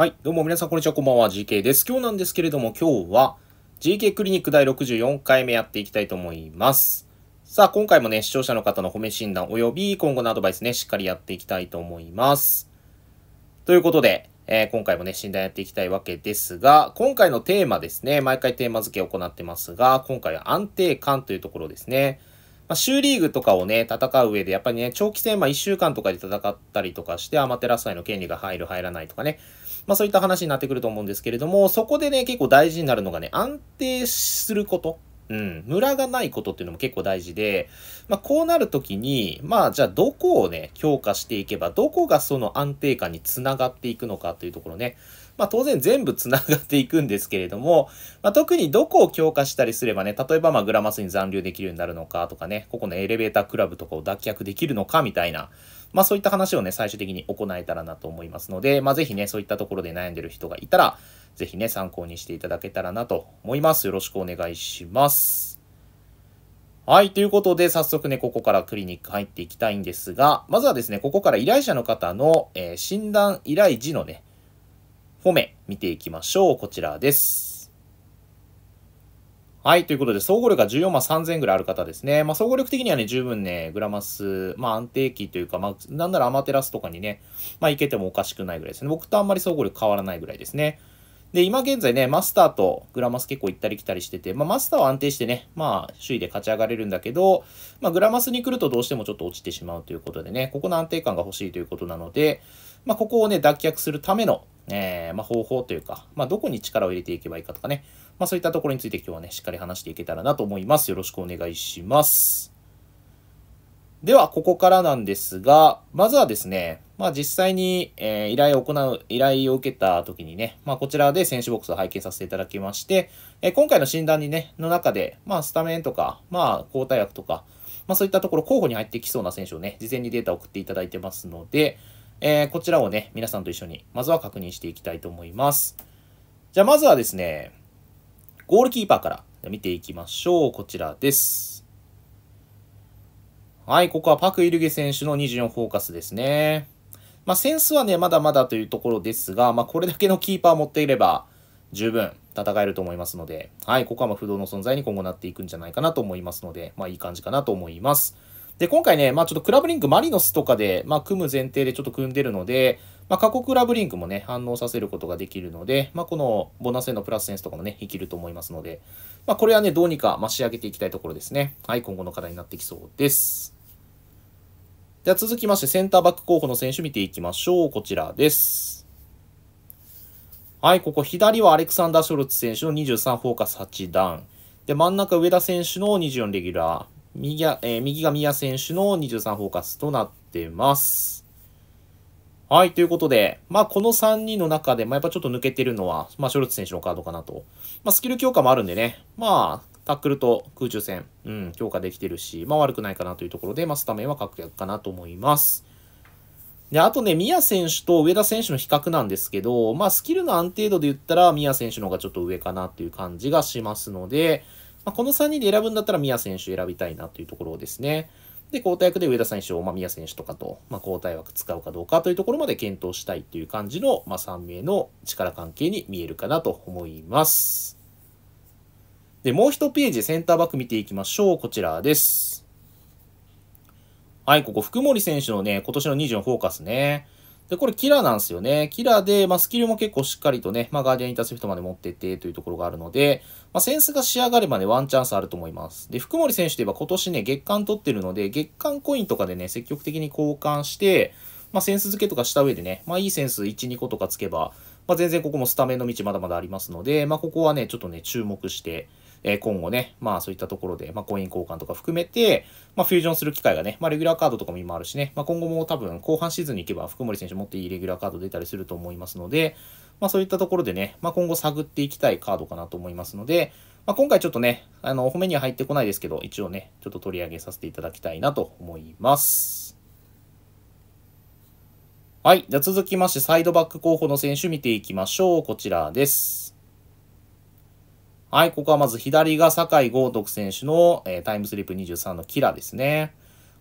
はい。どうも皆さん、こんにちは。こんばんは。GK です。今日なんですけれども、今日は GK クリニック第64回目やっていきたいと思います。さあ、今回もね、視聴者の方の褒め診断及び今後のアドバイスね、しっかりやっていきたいと思います。ということで、えー、今回もね、診断やっていきたいわけですが、今回のテーマですね、毎回テーマ付けを行ってますが、今回は安定感というところですね。まあ、州リーグとかをね、戦う上で、やっぱりね、長期戦、まあ1週間とかで戦ったりとかして、アマテラス内の権利が入る、入らないとかね、まあそういった話になってくると思うんですけれども、そこでね、結構大事になるのがね、安定すること。うん、ムラがないことっていうのも結構大事で、まあ、こうなるときに、まあ、じゃあどこをね、強化していけば、どこがその安定感につながっていくのかというところね。まあ、当然全部つながっていくんですけれども、まあ、特にどこを強化したりすればね、例えばまあグラマスに残留できるようになるのかとかね、ここのエレベータークラブとかを脱却できるのかみたいな、まあそういった話をね、最終的に行えたらなと思いますので、まあぜひね、そういったところで悩んでる人がいたら、ぜひね、参考にしていただけたらなと思います。よろしくお願いします。はい。ということで、早速ね、ここからクリニック入っていきたいんですが、まずはですね、ここから依頼者の方の、えー、診断依頼時のね、褒め見ていきましょう。こちらです。はい。ということで、総合力が14万3000ぐらいある方ですね。まあ、総合力的にはね、十分ね、グラマス、まあ、安定期というか、まあ、なんならアマテラスとかにね、まあ、行けてもおかしくないぐらいですね。僕とあんまり総合力変わらないぐらいですね。で、今現在ね、マスターとグラマス結構行ったり来たりしてて、まあ、マスターは安定してね、まあ、首位で勝ち上がれるんだけど、まあ、グラマスに来るとどうしてもちょっと落ちてしまうということでね、ここの安定感が欲しいということなので、まあ、ここをね、脱却するためのえー、まあ、方法というか、まあ、どこに力を入れていけばいいかとかね、まあ、そういったところについて今日はね、しっかり話していけたらなと思います。よろしくお願いします。では、ここからなんですが、まずはですね、まあ実際に、えー、依頼を行う、依頼を受けた時にね、まあこちらで選手ボックスを拝見させていただきまして、えー、今回の診断にね、の中で、まあスタメンとか、まあ交代薬とか、まあそういったところ候補に入ってきそうな選手をね、事前にデータを送っていただいてますので、えー、こちらをね、皆さんと一緒に、まずは確認していきたいと思います。じゃあ、まずはですね、ゴールキーパーから見ていきましょう。こちらです。はい、ここはパク・イルゲ選手の24フォーカスですね。まあ、センスはね、まだまだというところですが、まあ、これだけのキーパー持っていれば、十分戦えると思いますので、はい、ここはま不動の存在に今後なっていくんじゃないかなと思いますので、まあ、いい感じかなと思います。で、今回ね、まあちょっとクラブリンクマリノスとかで、まあ組む前提でちょっと組んでるので、まあ過去クラブリンクもね、反応させることができるので、まあこのボーナスへのプラスセンスとかもね、生きると思いますので、まあこれはね、どうにか、まあ、仕上げていきたいところですね。はい、今後の課題になってきそうです。では続きまして、センターバック候補の選手見ていきましょう。こちらです。はい、ここ左はアレクサンダー・ショルツ選手の23フォーカス8段。で、真ん中上田選手の24レギュラー。右が、えー、右が宮選手の23フォーカスとなってます。はい、ということで、まあ、この3人の中で、まあ、やっぱちょっと抜けてるのは、まあ、ショルツ選手のカードかなと。まあ、スキル強化もあるんでね、まあ、タックルと空中戦、うん、強化できてるし、まあ、悪くないかなというところで、まあ、スタメンは確約かなと思います。で、あとね、宮選手と上田選手の比較なんですけど、まあ、スキルの安定度で言ったら、宮選手の方がちょっと上かなっていう感じがしますので、まあ、この3人で選ぶんだったら宮選手選びたいなというところですね。で、交代役で上田選手を、まあ、宮選手とかと、まあ、交代枠使うかどうかというところまで検討したいという感じの、まあ、3名の力関係に見えるかなと思います。で、もう1ページセンターバック見ていきましょう。こちらです。はい、ここ、福森選手のね、今年の24フォーカスね。で、これキラーなんですよね。キラーで、まあ、スキルも結構しっかりとね、まあ、ガーディアンインターセプトまで持ってってというところがあるので、まあ、センスが仕上がればね、ワンチャンスあると思います。で、福森選手といえば今年ね、月間取ってるので、月間コインとかでね、積極的に交換して、まあ、センス付けとかした上でね、まあ、いいセンス1、2個とかつけば、まあ、全然ここもスタメンの道まだまだありますので、まあ、ここはね、ちょっとね、注目して、え今後ね、まあそういったところで、まあコイン交換とか含めて、まあフュージョンする機会がね、まあレギュラーカードとかも今あるしね、まあ今後も多分後半シーズンに行けば福森選手もっといいレギュラーカード出たりすると思いますので、まあそういったところでね、まあ今後探っていきたいカードかなと思いますので、まあ今回ちょっとね、あの、褒めには入ってこないですけど、一応ね、ちょっと取り上げさせていただきたいなと思います。はい。じゃあ続きまして、サイドバック候補の選手見ていきましょう。こちらです。はい、ここはまず左が坂井豪徳選手の、えー、タイムスリップ23のキラですね。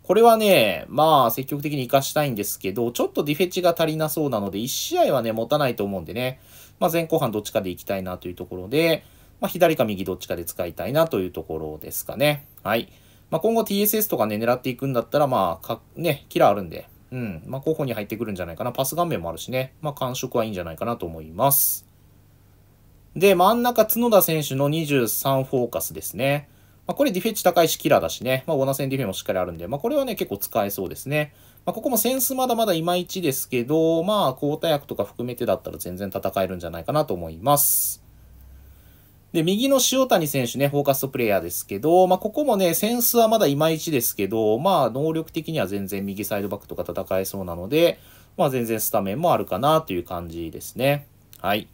これはね、まあ積極的に活かしたいんですけど、ちょっとディフェチが足りなそうなので、1試合はね、持たないと思うんでね、まあ前後半どっちかで行きたいなというところで、まあ左か右どっちかで使いたいなというところですかね。はい。まあ今後 TSS とかね、狙っていくんだったら、まあか、ね、キラーあるんで、うん、まあ候補に入ってくるんじゃないかな。パス顔面もあるしね、まあ感触はいいんじゃないかなと思います。で、真ん中角田選手の23フォーカスですね。まあ、これディフェッチ高いし、キラーだしね。まあ、オーナー戦ディフェンもしっかりあるんで、まあ、これはね、結構使えそうですね。まあ、ここもセンスまだまだいまいちですけど、まあ、交代役とか含めてだったら全然戦えるんじゃないかなと思います。で、右の塩谷選手ね、フォーカストプレイヤーですけど、まあ、ここもね、センスはまだいまいちですけど、まあ、能力的には全然右サイドバックとか戦えそうなので、まあ、全然スタメンもあるかなという感じですね。はい。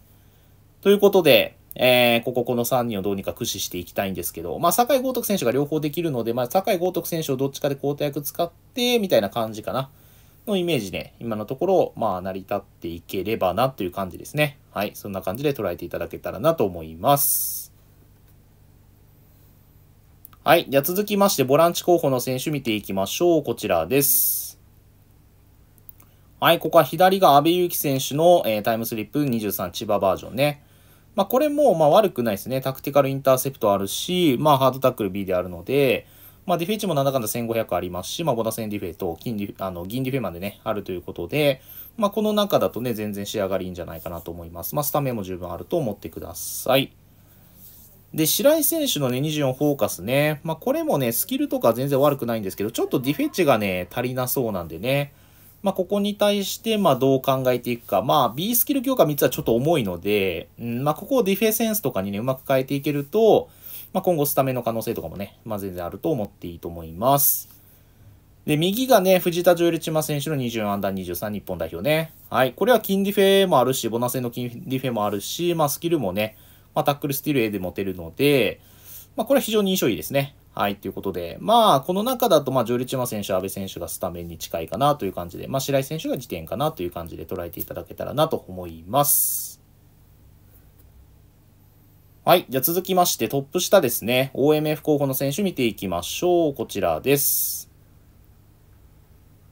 ということで、えー、こここの3人をどうにか駆使していきたいんですけど、まあ、酒井豪徳選手が両方できるので、まあ、酒井豪徳選手をどっちかで交代役使って、みたいな感じかな。のイメージで、ね、今のところ、まあ、成り立っていければなという感じですね。はい。そんな感じで捉えていただけたらなと思います。はい。じゃあ続きまして、ボランチ候補の選手見ていきましょう。こちらです。はい。ここは左が阿部祐樹選手の、えー、タイムスリップ23千葉バージョンね。まあ、これもまあ悪くないですね。タクティカルインターセプトあるし、まあ、ハードタックル B であるので、まあ、ディフェチもなんだかんだ1500ありますし、まあ、ボナセンディフェと金ディあの銀ディフェまでね、あるということで、まあ、この中だとね、全然仕上がりいいんじゃないかなと思います。まあ、スタメンも十分あると思ってください。で、白井選手のね、24フォーカスね、まあ、これもね、スキルとか全然悪くないんですけど、ちょっとディフェチがね、足りなそうなんでね、まあ、ここに対して、まあ、どう考えていくか。まあ、B スキル強化3つはちょっと重いので、うん、まあ、ここをディフェセンスとかにね、うまく変えていけると、まあ、今後スタメンの可能性とかもね、まあ、全然あると思っていいと思います。で、右がね、藤田ジョエルチマ選手の24アンダー23日本代表ね。はい。これは金ディフェもあるし、ボナセの金ディフェもあるし、まあスキルもね、まあタックルスティール A で持てるので、まあこれは非常に印象いいですね。はい、ということで、まあ、この中だと、まあ、ジョルチマ選手、阿部選手がスタメンに近いかなという感じで、まあ、白井選手が時点かなという感じで捉えていただけたらなと思います。はい。じゃあ続きまして、トップ下ですね。OMF 候補の選手見ていきましょう。こちらです。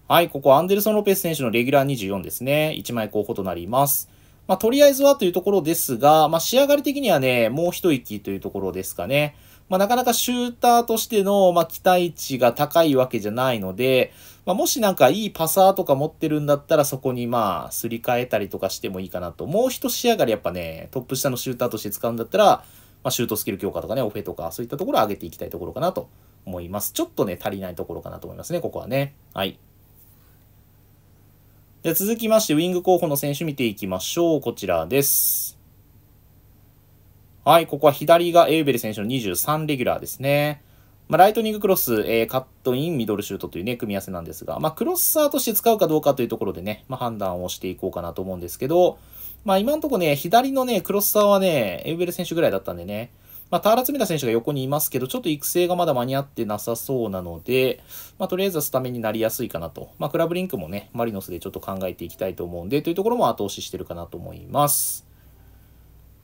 はい。ここ、アンデルソン・ロペス選手のレギュラー24ですね。1枚候補となります。まあ、とりあえずはというところですが、まあ、仕上がり的にはね、もう一息というところですかね。まあ、なかなかシューターとしての、まあ、期待値が高いわけじゃないので、まあ、もしなんかいいパサーとか持ってるんだったら、そこにまあ、すり替えたりとかしてもいいかなと。もう一仕上がりやっぱね、トップ下のシューターとして使うんだったら、まあ、シュートスキル強化とかね、オフェとか、そういったところを上げていきたいところかなと思います。ちょっとね、足りないところかなと思いますね、ここはね。はい。で続きまして、ウィング候補の選手見ていきましょう。こちらです。はい、ここは左がエウベル選手の23レギュラーですね。まあ、ライトニングクロス、えー、カットイン、ミドルシュートというね、組み合わせなんですが、まあ、クロスサーとして使うかどうかというところでね、まあ、判断をしていこうかなと思うんですけど、まあ、今んとこね、左のね、クロスサーはね、エウベル選手ぐらいだったんでね、まあ、田原田選手が横にいますけど、ちょっと育成がまだ間に合ってなさそうなので、まあ、とりあえずはスタメンになりやすいかなと。まあ、クラブリンクもね、マリノスでちょっと考えていきたいと思うんで、というところも後押ししてるかなと思います。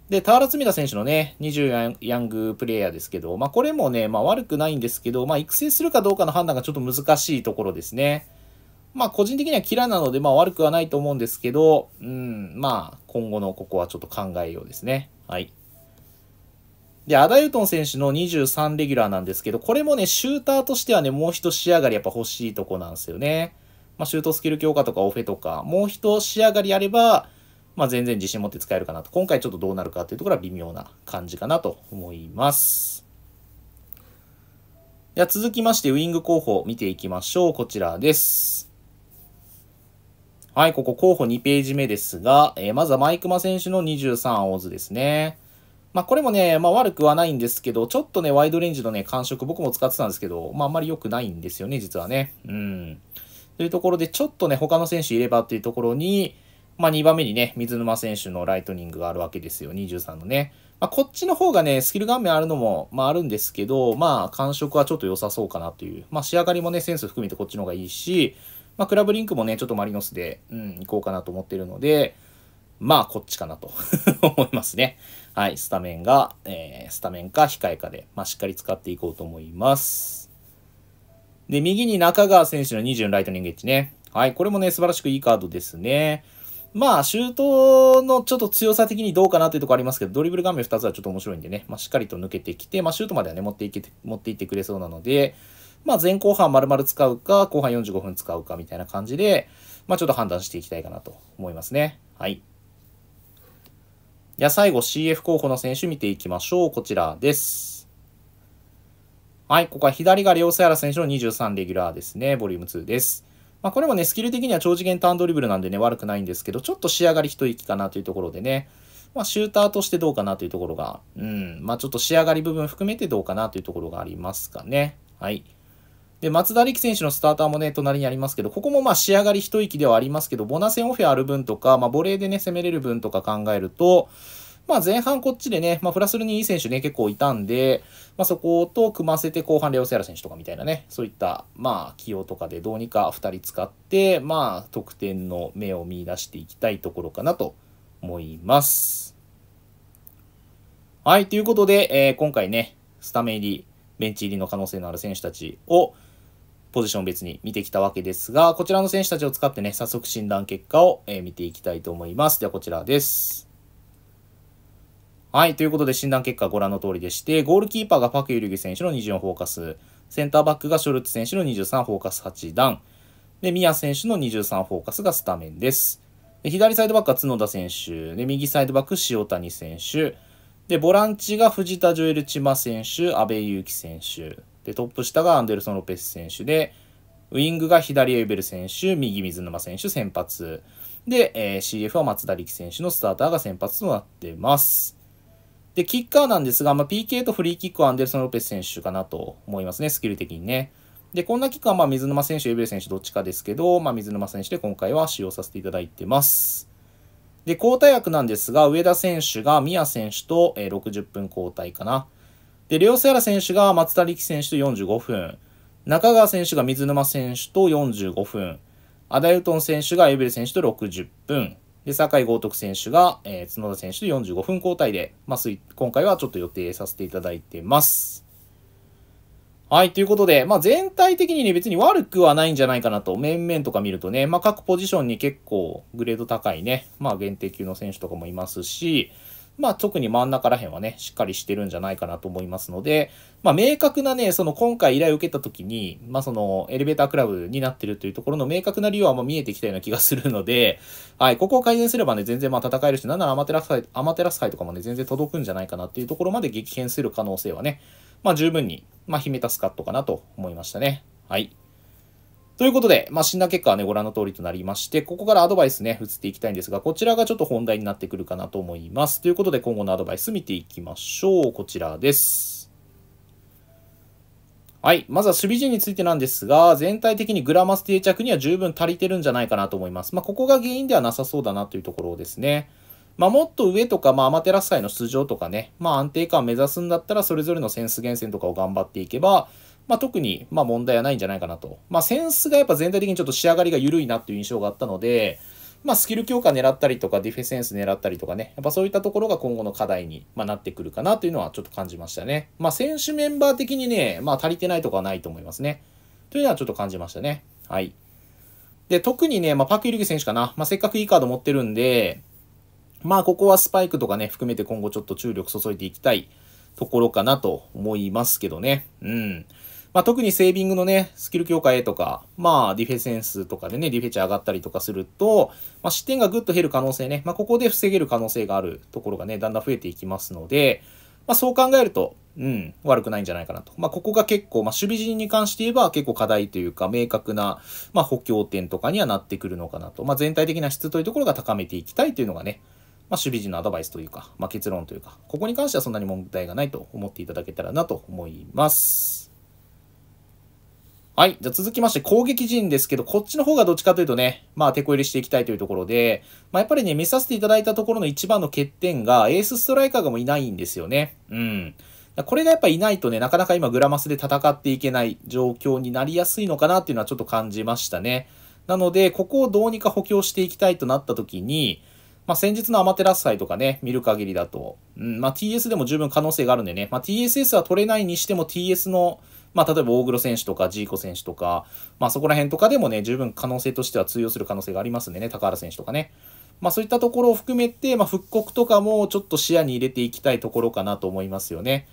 で、田原積田選手のね、24ヤングプレイヤーですけど、まあ、これもね、まあ、悪くないんですけど、まあ、育成するかどうかの判断がちょっと難しいところですね。まあ、個人的にはキラなので、まあ、悪くはないと思うんですけど、うん、まあ、今後のここはちょっと考えようですね。はい。で、アダユトン選手の23レギュラーなんですけど、これもね、シューターとしてはね、もう一仕上がりやっぱ欲しいとこなんですよね。まあ、シュートスキル強化とかオフェとか、もう一仕上がりあれば、まあ、全然自信持って使えるかなと。今回ちょっとどうなるかっていうところは微妙な感じかなと思います。では続きまして、ウィング候補見ていきましょう。こちらです。はい、ここ候補2ページ目ですが、えー、まずはマイクマ選手の23オーズですね。まあ、これもね、まあ、悪くはないんですけど、ちょっとね、ワイドレンジのね、感触、僕も使ってたんですけど、まあ、あんまり良くないんですよね、実はね。うん。というところで、ちょっとね、他の選手いればっていうところに、まあ、2番目にね、水沼選手のライトニングがあるわけですよ、23のね。まあ、こっちの方がね、スキル顔面あるのも、まあ、あるんですけど、まあ、感触はちょっと良さそうかなという。まあ、仕上がりもね、センス含めてこっちの方がいいし、まあ、クラブリンクもね、ちょっとマリノスで、うん、行こうかなと思ってるので、まあ、こっちかなと 思いますね。はい、スタメンが、えー、スタメンか控えかで、まあ、しっかり使っていこうと思います。で、右に中川選手の24ライトニングエッジね。はい、これもね、素晴らしくいいカードですね。まあ、シュートのちょっと強さ的にどうかなというところありますけど、ドリブル画面2つはちょっと面白いんでね、まあ、しっかりと抜けてきて、まあ、シュートまではね、持っていけて、持っていってくれそうなので、まあ、前後半丸々使うか、後半45分使うかみたいな感じで、まあ、ちょっと判断していきたいかなと思いますね。はい。じゃあ最後 CF 候補の選手見ていきましょう。こちらです。はい、ここは左が両サイアラ選手の23レギュラーですね。ボリューム2です。まあ、これもね、スキル的には超次元ターンドリブルなんでね、悪くないんですけど、ちょっと仕上がり一息かなというところでね、まあ、シューターとしてどうかなというところが、うん、まあ、ちょっと仕上がり部分含めてどうかなというところがありますかね。はい。で、松田力選手のスターターもね、隣にありますけど、ここもまあ仕上がり一息ではありますけど、ボナセンオフェある分とか、まあボレーでね、攻めれる分とか考えると、まあ前半こっちでね、まあフラスルにいい選手ね、結構いたんで、まあそこと組ませて後半レオセアラ選手とかみたいなね、そういったまあ起用とかでどうにか2人使って、まあ得点の目を見出していきたいところかなと思います。はい、ということで、えー、今回ね、スタメン入り、ベンチ入りの可能性のある選手たちを、ポジション別に見てきたわけですが、こちらの選手たちを使ってね、早速診断結果を、え見ていきたいと思います。ではこちらです。はい、ということで診断結果ご覧の通りでして、ゴールキーパーがパク・ユルギ選手の24フォーカス、センターバックがショルツ選手の23フォーカス8段、で、ミヤ選手の23フォーカスがスタメンです。で左サイドバックは角田選手、で、右サイドバック塩谷選手、で、ボランチが藤田ジョエル・チマ選手、阿部勇樹選手、で、トップ下がアンデルソン・ロペス選手で、ウイングが左エウベル選手、右水沼選手先発。で、えー、CF は松田力選手のスターターが先発となってます。で、キッカーなんですが、まあ、PK とフリーキックはアンデルソン・ロペス選手かなと思いますね、スキル的にね。で、こんなキックはまあ水沼選手、エウベル選手どっちかですけど、まあ、水沼選手で今回は使用させていただいてます。で、交代役なんですが、上田選手が宮選手と、えー、60分交代かな。で、レオセアラ選手が松田力選手と45分、中川選手が水沼選手と45分、アダユトン選手がエベル選手と60分、で、酒井豪徳選手が、えー、角田選手と45分交代で、まあ、今回はちょっと予定させていただいてます。はい、ということで、まあ、全体的にね、別に悪くはないんじゃないかなと、面々とか見るとね、まあ、各ポジションに結構グレード高いね、まあ、限定級の選手とかもいますし、まあ特に真ん中ら辺はね、しっかりしてるんじゃないかなと思いますので、まあ明確なね、その今回依頼を受けた時に、まあそのエレベータークラブになってるというところの明確な理由はまあ見えてきたような気がするので、はい、ここを改善すればね、全然まあ戦えるし、なんならアマテラス杯、アマテラス杯とかもね、全然届くんじゃないかなっていうところまで激変する可能性はね、まあ十分に、まあ秘めたスカットかなと思いましたね。はい。ということで、まあ、診断結果はね、ご覧の通りとなりまして、ここからアドバイスね、移っていきたいんですが、こちらがちょっと本題になってくるかなと思います。ということで、今後のアドバイス見ていきましょう。こちらです。はい。まずは守備陣についてなんですが、全体的にグラマス定着には十分足りてるんじゃないかなと思います。まあ、ここが原因ではなさそうだなというところですね。まあ、もっと上とか、まあ、アマテラス祭の出場とかね、まあ、安定感を目指すんだったら、それぞれのセンス厳選とかを頑張っていけば、まあ、特に、ま問題はないんじゃないかなと。まあ、センスがやっぱ全体的にちょっと仕上がりが緩いなっていう印象があったので、まあ、スキル強化狙ったりとか、ディフェセンス狙ったりとかね、やっぱそういったところが今後の課題に、まなってくるかなというのはちょっと感じましたね。まあ、選手メンバー的にね、まあ、足りてないとかはないと思いますね。というのはちょっと感じましたね。はい。で、特にね、まあ、パク・ユルギ選手かな。まあ、せっかくいいカード持ってるんで、まあ、ここはスパイクとかね、含めて今後ちょっと注力注いでいきたいところかなと思いますけどね。うん。まあ、特にセービングのね、スキル強化 A とか、まあ、ディフェセンスとかでね、ディフェチャー上がったりとかすると、まあ、失点がぐっと減る可能性ね、まあ、ここで防げる可能性があるところがね、だんだん増えていきますので、まあ、そう考えると、うん、悪くないんじゃないかなと。まあ、ここが結構、まあ、守備陣に関して言えば結構課題というか、明確な、まあ、補強点とかにはなってくるのかなと。まあ、全体的な質というところが高めていきたいというのがね、まあ、守備陣のアドバイスというか、まあ、結論というか、ここに関してはそんなに問題がないと思っていただけたらなと思います。はい。じゃ続きまして攻撃陣ですけど、こっちの方がどっちかというとね、まあ、手こ入れしていきたいというところで、まあ、やっぱりね、見させていただいたところの一番の欠点が、エースストライカーがもういないんですよね。うん。これがやっぱいないとね、なかなか今グラマスで戦っていけない状況になりやすいのかなっていうのはちょっと感じましたね。なので、ここをどうにか補強していきたいとなった時に、まあ、先日のアマテラス祭とかね、見る限りだと、うん、まあ、TS でも十分可能性があるんでね、まあ、TSS は取れないにしても TS のまあ、例えば大黒選手とかジーコ選手とか、まあ、そこら辺とかでもね、十分可能性としては通用する可能性がありますんでね、高原選手とかね。まあ、そういったところを含めて、まあ、復刻とかもちょっと視野に入れていきたいところかなと思いますよね。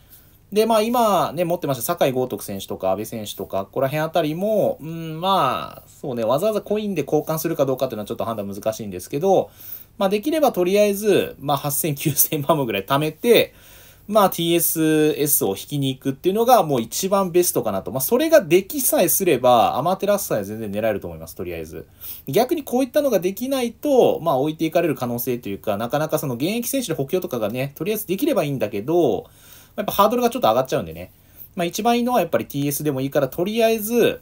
で、まあ今ね、持ってました酒井豪徳選手とか阿部選手とか、ここら辺あたりも、うん、まあ、そうね、わざわざコインで交換するかどうかっていうのはちょっと判断難しいんですけど、まあできればとりあえず、まあ8000、9000万もぐらい貯めて、まあ TSS を引きに行くっていうのがもう一番ベストかなと。まあそれができさえすればアマテラスさえ全然狙えると思います、とりあえず。逆にこういったのができないと、まあ置いていかれる可能性というか、なかなかその現役選手の補強とかがね、とりあえずできればいいんだけど、やっぱハードルがちょっと上がっちゃうんでね。まあ一番いいのはやっぱり TS でもいいから、とりあえず、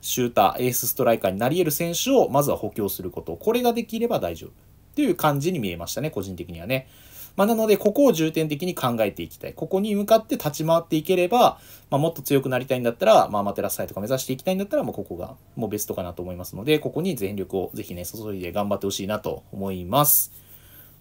シューター、エースストライカーになり得る選手をまずは補強すること。これができれば大丈夫。という感じに見えましたね、個人的にはね。まあ、なので、ここを重点的に考えていきたい。ここに向かって立ち回っていければ、まあ、もっと強くなりたいんだったら、まあ、マテラスイとか目指していきたいんだったら、もうここがもうベストかなと思いますので、ここに全力をぜひね、注いで頑張ってほしいなと思います。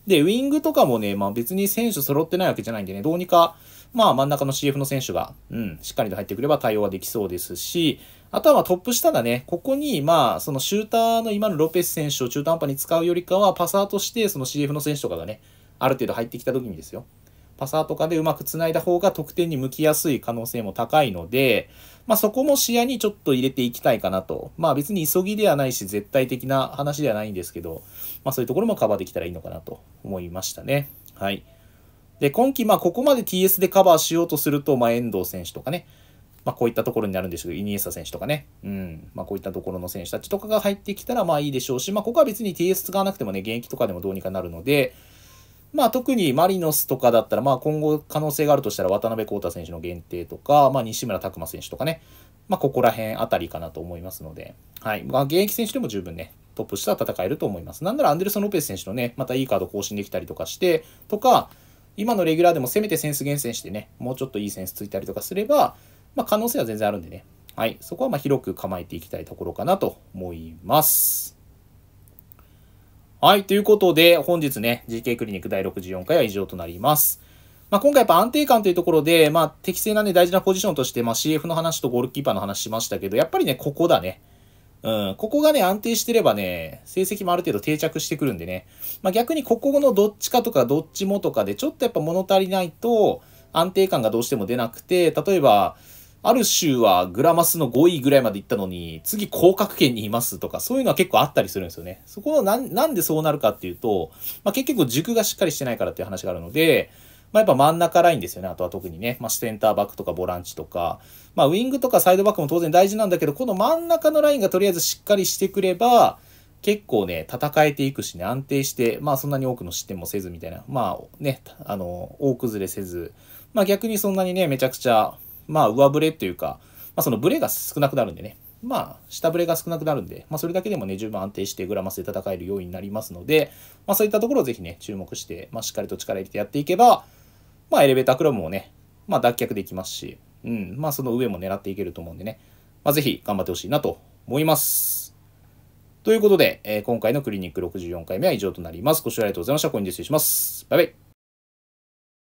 で、ウィングとかもね、まあ別に選手揃ってないわけじゃないんでね、どうにか、まあ真ん中の CF の選手が、うん、しっかりと入ってくれば対応はできそうですし、あとはトップ下がね、ここに、まあ、そのシューターの今のロペス選手を中途半端に使うよりかは、パサーとして、その CF の選手とかがね、ある程度入ってきた時にですよ。パサーとかでうまくつないだ方が得点に向きやすい可能性も高いので、まあ、そこも視野にちょっと入れていきたいかなと。まあ別に急ぎではないし、絶対的な話ではないんですけど、まあそういうところもカバーできたらいいのかなと思いましたね。はい。で、今季、まあここまで TS でカバーしようとすると、まあ遠藤選手とかね、まあこういったところになるんですけど、イニエスタ選手とかね、うん、まあこういったところの選手たちとかが入ってきたらまあいいでしょうし、まあここは別に TS 使わなくてもね、現役とかでもどうにかなるので、まあ、特にマリノスとかだったら、まあ、今後可能性があるとしたら渡辺康太選手の限定とか、まあ、西村拓真選手とかね、まあ、ここら辺あたりかなと思いますので、はい。まあ、現役選手でも十分ね、トップ下は戦えると思います。なんならアンデルソン・ロペス選手のね、またいいカード更新できたりとかして、とか、今のレギュラーでもせめてセンス厳選してね、もうちょっといいセンスついたりとかすれば、まあ、可能性は全然あるんでね、はい。そこはま広く構えていきたいところかなと思います。はい、ということで、本日ね、GK クリニック第64回は以上となります。まあ、今回やっぱ安定感というところで、まあ、適正なね、大事なポジションとして、まあ、CF の話とゴールキーパーの話しましたけど、やっぱりね、ここだね。うん、ここがね、安定してればね、成績もある程度定着してくるんでね。まあ、逆にここのどっちかとかどっちもとかで、ちょっとやっぱ物足りないと、安定感がどうしても出なくて、例えば、ある州はグラマスの5位ぐらいまで行ったのに、次降格圏にいますとか、そういうのは結構あったりするんですよね。そこのなんでそうなるかっていうと、まあ、結局軸がしっかりしてないからっていう話があるので、まあ、やっぱ真ん中ラインですよね。あとは特にね、まあ、センターバックとかボランチとか、まあ、ウィングとかサイドバックも当然大事なんだけど、この真ん中のラインがとりあえずしっかりしてくれば、結構ね、戦えていくしね、安定して、まあそんなに多くの失点もせずみたいな、まあね、あの、大崩れせず、まあ逆にそんなにね、めちゃくちゃまあ、上振れというか、まあ、そのブレが少なくなるんでね、まあ、下振れが少なくなるんで、まあ、それだけでもね、十分安定してグラマスで戦えるようになりますので、まあ、そういったところをぜひね、注目して、まあ、しっかりと力入れてやっていけば、まあ、エレベータークラブもね、まあ、脱却できますし、うん、まあ、その上も狙っていけると思うんでね、まあ、ぜひ頑張ってほしいなと思います。ということで、えー、今回のクリニック64回目は以上となります。ご視聴ありがとうございました。ここンで失礼します。バイバイ。